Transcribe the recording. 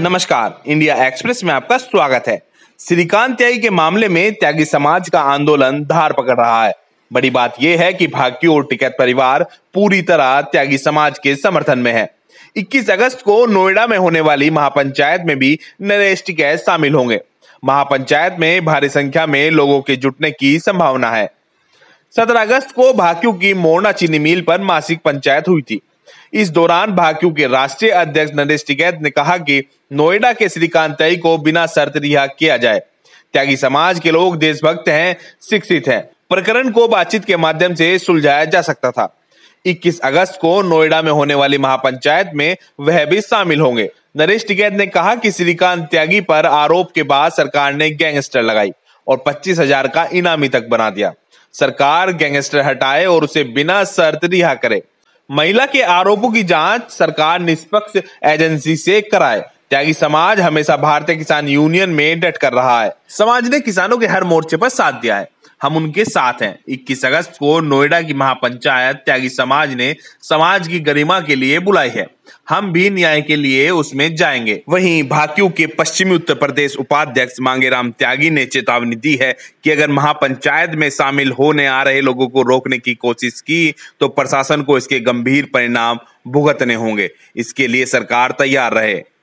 नमस्कार India express में आपका स्वागत है श्रीकांत त्यागी के मामले में त्यागी समाज का आंदोलन धार पकड़ रहा है बड़ी बात यह है कि भाग्यू और टिकैत परिवार पूरी तरह त्यागी समाज के समर्थन में है 21 अगस्त को नोएडा में होने वाली महापंचायत में भी नरेश टिकैत शामिल होंगे महापंचायत में भारी संख्या में लोगों के जुटने की संभावना है सत्रह अगस्त को भाक्यू की मोरना चीनी मिल पर मासिक पंचायत हुई थी इस दौरान भाक्यू के राष्ट्रीय अध्यक्ष नरेश टिकैत ने कहा कि नोएडा के श्रीकांत त्यागी को बिना शर्त रिहा किया जाए त्यागी समाज के लोग देशभक्त हैं शिक्षित हैं प्रकरण को बातचीत के माध्यम से सुलझाया जा सकता था 21 अगस्त को नोएडा में होने वाली महापंचायत में वह भी शामिल होंगे नरेश टिकैत ने कहा कि श्रीकांत त्यागी पर आरोप के बाद सरकार ने गैंगस्टर लगाई और पच्चीस हजार का इनामी तक बना दिया सरकार गैंगस्टर हटाए और उसे बिना शर्त रिहा करे महिला के आरोपों की जांच सरकार निष्पक्ष एजेंसी से कराए त्यागी समाज हमेशा भारतीय किसान यूनियन में डट कर रहा है समाज ने किसानों के हर मोर्चे पर साथ दिया है हम उनके साथ हैं 21 अगस्त को नोएडा की महापंचायत त्यागी समाज ने समाज की गरिमा के लिए बुलाई है हम भी न्याय के लिए उसमें जाएंगे वहीं भाक्यू के पश्चिमी उत्तर प्रदेश उपाध्यक्ष मांगेराम त्यागी ने चेतावनी दी है कि अगर महापंचायत में शामिल होने आ रहे लोगों को रोकने की कोशिश की तो प्रशासन को इसके गंभीर परिणाम भुगतने होंगे इसके लिए सरकार तैयार रहे